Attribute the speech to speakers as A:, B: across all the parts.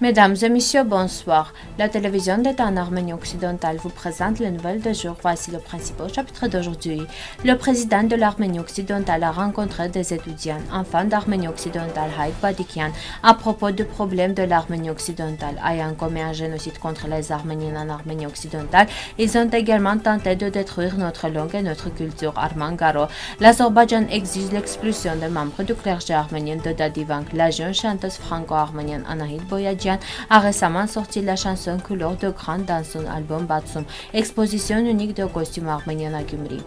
A: Mesdames et messieurs, bonsoir. La télévision d'État en Arménie occidentale vous présente les nouvelles de jour. Voici le principal chapitre d'aujourd'hui. Le président de l'Arménie occidentale a rencontré des étudiants, enfants d'Arménie occidentale, Haïk Badikian, à propos du problème de l'Arménie occidentale. Ayant commis un génocide contre les Arméniens en Arménie occidentale, ils ont également tenté de détruire notre langue et notre culture. Arman Garo, l'Azerbaïdjan exige l'expulsion des membres du clergé arménien de Dadivank, la jeune chanteuse franco-arménienne Anahit Boyadjian Ալիջյան «Աղեսաման սողցի լաշանսոն քուլող դոքխան դանսուն» ալբոմ բացում։ Էքսպոզիցիոն ունիկ դո կոստյում Աղմենյանա Գյումրի։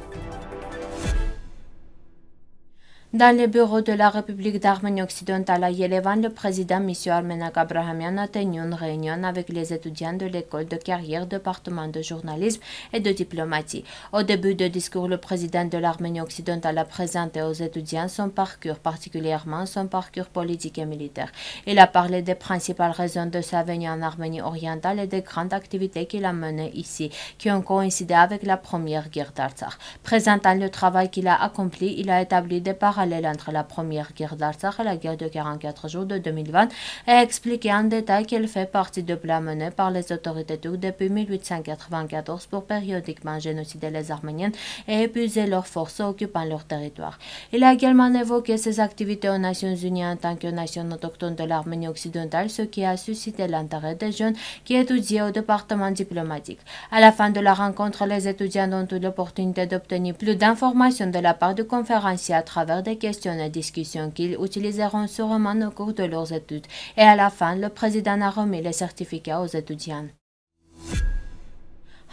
A: Dans le bureau de la République d'Arménie occidentale à Yerevan, le président M. Armenak Abrahamian a tenu une réunion avec les étudiants de l'école de carrière département de journalisme et de diplomatie. Au début du discours, le président de l'Arménie occidentale a présenté aux étudiants son parcours, particulièrement son parcours politique et militaire. Il a parlé des principales raisons de sa venue en Arménie orientale et des grandes activités qu'il a menées ici, qui ont coïncidé avec la première guerre d'Artsakh. Présentant le travail qu'il a accompli, il a établi des parallèles parallèle entre la première guerre d'Artsakh et la guerre de 44 jours de 2020 et expliqué en détail qu'elle fait partie de plans menés par les autorités turques depuis 1894 pour périodiquement génocider les Arméniennes et épuiser leurs forces occupant leur territoire. Il a également évoqué ses activités aux Nations Unies en tant que nation autochtone de l'Arménie occidentale, ce qui a suscité l'intérêt des jeunes qui étudiaient au département diplomatique. À la fin de la rencontre, les étudiants ont eu l'opportunité d'obtenir plus d'informations de la part du conférencier à travers des questions et discussions qu'ils utiliseront sûrement au cours de leurs études et à la fin, le président a remis les certificats aux étudiants.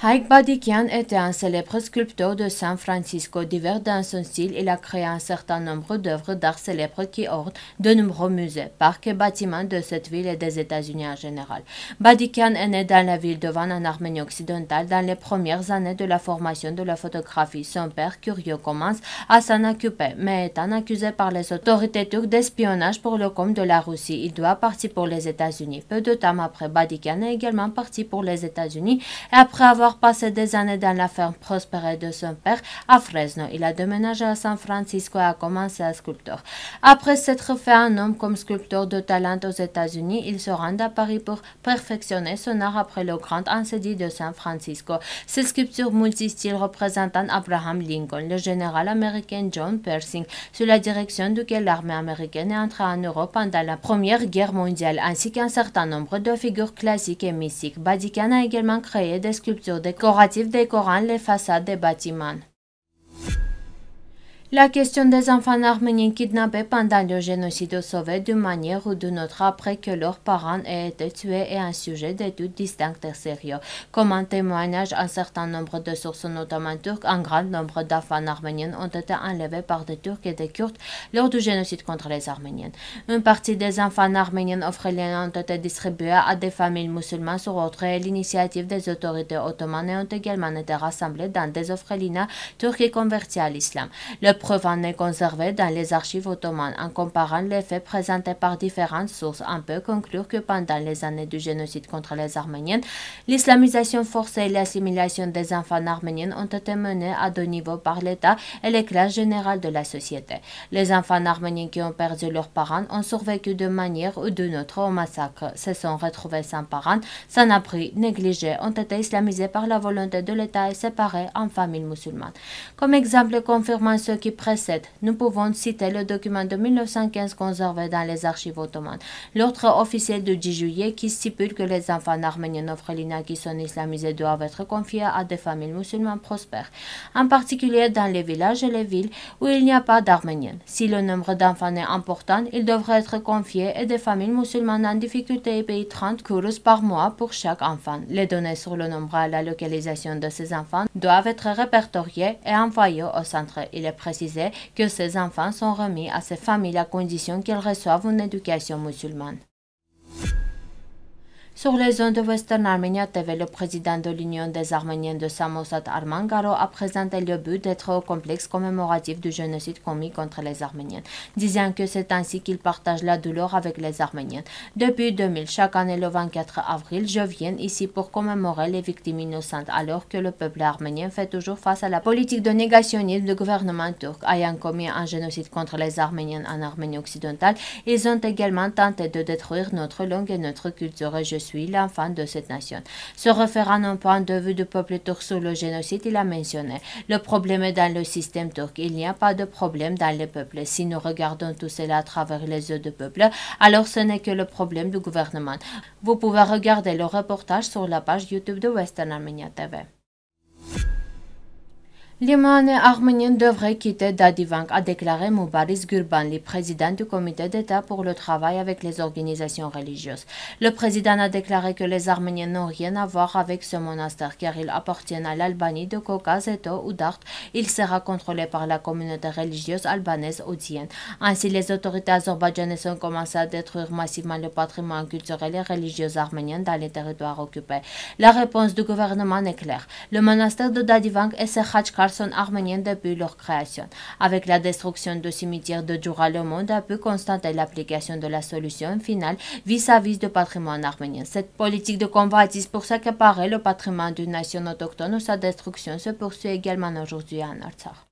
A: Haïk Badikian était un célèbre sculpteur de San Francisco. Divers dans son style, il a créé un certain nombre d'œuvres d'art célèbres qui ornent de nombreux musées, parcs et bâtiments de cette ville et des États-Unis en général. Badikian est né dans la ville de Van en Arménie occidentale dans les premières années de la formation de la photographie. Son père, curieux, commence à s'en occuper, mais étant accusé par les autorités turques d'espionnage pour le comte de la Russie, il doit partir pour les États-Unis. Peu de temps après, Badikian est également parti pour les États-Unis et après avoir passé des années dans la ferme prospérée de son père à Fresno. Il a déménagé à San Francisco et a commencé à sculpteur. Après s'être fait un homme comme sculpteur de talent aux États-Unis, il se rend à Paris pour perfectionner son art après le grand incendie de San Francisco. Ses sculptures multistyles représentant Abraham Lincoln, le général américain John Pershing, sous la direction duquel l'armée américaine est entrée en Europe pendant la Première Guerre mondiale, ainsi qu'un certain nombre de figures classiques et mystiques. Badikan a également créé des sculptures décoratifs décorant les façades des bâtiments. La question des enfants arméniens kidnappés pendant le génocide Sauvé d'une manière ou d'une autre après que leurs parents aient été tués est un sujet d'étude distinct et sérieux, comme en témoignage un certain nombre de sources, notamment turques. Un grand nombre d'enfants arméniens ont été enlevés par des Turcs et des Kurdes lors du génocide contre les Arméniens. Une partie des enfants arméniens offréliennes ont été distribués à des familles musulmanes sur autre l'initiative des autorités ottomanes et ont également été rassemblés dans des orphelinats turcs et convertis à l'islam. Le preuves en est conservée dans les archives ottomanes. En comparant les faits présentés par différentes sources, on peut conclure que pendant les années du génocide contre les Arméniens, l'islamisation forcée et l'assimilation des enfants arméniens ont été menées à deux niveaux par l'État et les classes générales de la société. Les enfants arméniens qui ont perdu leurs parents ont survécu de manière ou d'une autre au massacre, se sont retrouvés sans parents, sans abri, négligés, ont été islamisés par la volonté de l'État et séparés en famille musulmane. Comme exemple confirmant ce qui précède. Nous pouvons citer le document de 1915 conservé dans les archives ottomanes, l'ordre officiel du 10 juillet qui stipule que les enfants arméniens orphelinats qui sont islamisés doivent être confiés à des familles musulmanes prospères, en particulier dans les villages et les villes où il n'y a pas d'arméniens. Si le nombre d'enfants est important, ils devraient être confiés à des familles musulmanes en difficulté et payer 30 courses par mois pour chaque enfant. Les données sur le nombre et la localisation de ces enfants doivent être répertoriées et envoyées au centre. Il est précis que ces enfants sont remis à ces familles à condition qu'ils reçoivent une éducation musulmane. Sur les zones de Western Armenia TV, le président de l'Union des Arméniens de Samosat Arman Garo a présenté le but d'être au complexe commémoratif du génocide commis contre les Arméniens, disant que c'est ainsi qu'il partage la douleur avec les Arméniens. Depuis 2000, chaque année le 24 avril, je viens ici pour commémorer les victimes innocentes alors que le peuple arménien fait toujours face à la politique de négationnisme du gouvernement turc ayant commis un génocide contre les Arméniens en Arménie occidentale. Ils ont également tenté de détruire notre langue et notre culture suis l'enfant de cette nation. Se référant un point de vue du peuple turc sur le génocide, il a mentionné le problème est dans le système turc. Il n'y a pas de problème dans les peuples. Si nous regardons tout cela à travers les yeux du peuple, alors ce n'est que le problème du gouvernement. Vous pouvez regarder le reportage sur la page YouTube de Western Armenia TV. Limane arménien devrait quitter Dadivank, a déclaré Moubaris le président du comité d'État pour le travail avec les organisations religieuses. Le président a déclaré que les Arméniens n'ont rien à voir avec ce monastère car il appartient à l'Albanie de Caucase ou d'Art. Il sera contrôlé par la communauté religieuse albanaise odienne. Ainsi, les autorités azerbaïdjanaises ont commencé à détruire massivement le patrimoine culturel et religieux arménien dans les territoires occupés. La réponse du gouvernement est claire. Le monastère de Dadivank et ses personnes arméniennes depuis leur création. Avec la destruction du cimetière de Djoura, le monde a pu constater l'application de la solution finale vis-à-vis du patrimoine arménien. Cette politique de combat pour s'accaparer le patrimoine d'une nation autochtone où sa destruction se poursuit également aujourd'hui en Artsakh.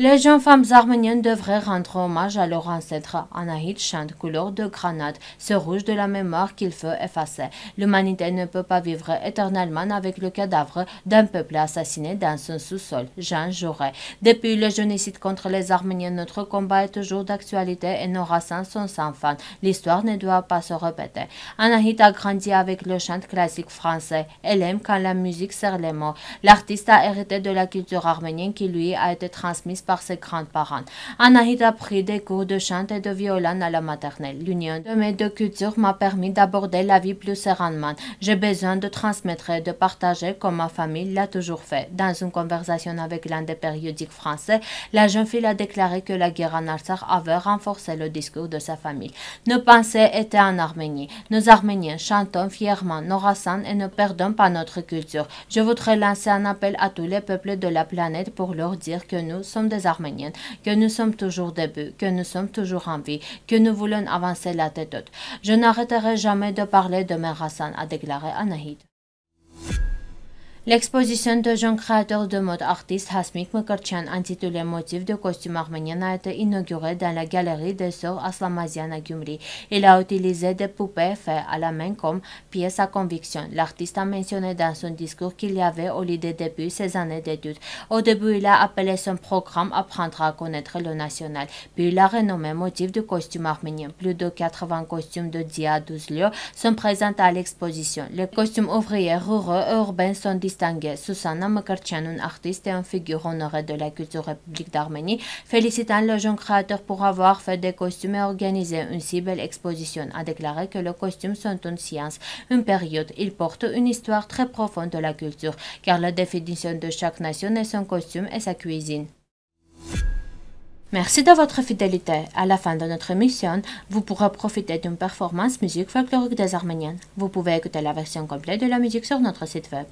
A: Les jeunes femmes arméniennes devraient rendre hommage à leur ancêtre. Anahit chante couleur de granate, ce rouge de la mémoire qu'il faut effacer. L'humanité ne peut pas vivre éternellement avec le cadavre d'un peuple assassiné dans son sous-sol. Jean Jaurès. Depuis le génocide contre les Arméniens, notre combat est toujours d'actualité et nos racines sont sans fin. L'histoire ne doit pas se répéter. Anahit a grandi avec le chant classique français. Elle aime quand la musique sert les mots. L'artiste a hérité de la culture arménienne qui lui a été transmise par ses grandes parents Anahit a pris des cours de chant et de violon à la maternelle. L'union de mes deux cultures m'a permis d'aborder la vie plus sereinement. J'ai besoin de transmettre et de partager comme ma famille l'a toujours fait. Dans une conversation avec l'un des périodiques français, la jeune fille a déclaré que la guerre en Alsace avait renforcé le discours de sa famille. Nos pensées étaient en Arménie. Nos Arméniens chantons fièrement nos racines et ne perdons pas notre culture. Je voudrais lancer un appel à tous les peuples de la planète pour leur dire que nous sommes des arméniennes, que nous sommes toujours debout, que nous sommes toujours en vie, que nous voulons avancer la tête haute. Je n'arrêterai jamais de parler de Merhassan, a déclaré Anahid. L'exposition de jeunes créateurs de mode artiste Hasmik Mekarchan, intitulée Motifs de costume arménien", a été inaugurée dans la galerie des sœurs Aslamazian à Gyumri. Il a utilisé des poupées faites à la main comme pièce à conviction. L'artiste a mentionné dans son discours qu'il y avait au lit des débuts ses années d'études. Au début, il a appelé son programme Apprendre à connaître le national, puis il a renommé motif de costume arménien". Plus de 80 costumes de à 12 lieux sont présents à l'exposition. Les costumes ouvriers, ruraux et urbains sont une artiste et une figure honorée de la culture République d'Arménie félicitant le jeune créateur pour avoir fait des costumes et organisé une si belle exposition, a déclaré que les costumes sont une science, une période. Ils portent une histoire très profonde de la culture, car la définition de chaque nation est son costume et sa cuisine. Merci de votre fidélité. À la fin de notre émission, vous pourrez profiter d'une performance musique folklorique des Arméniens. Vous pouvez écouter la version complète de la musique sur notre site web.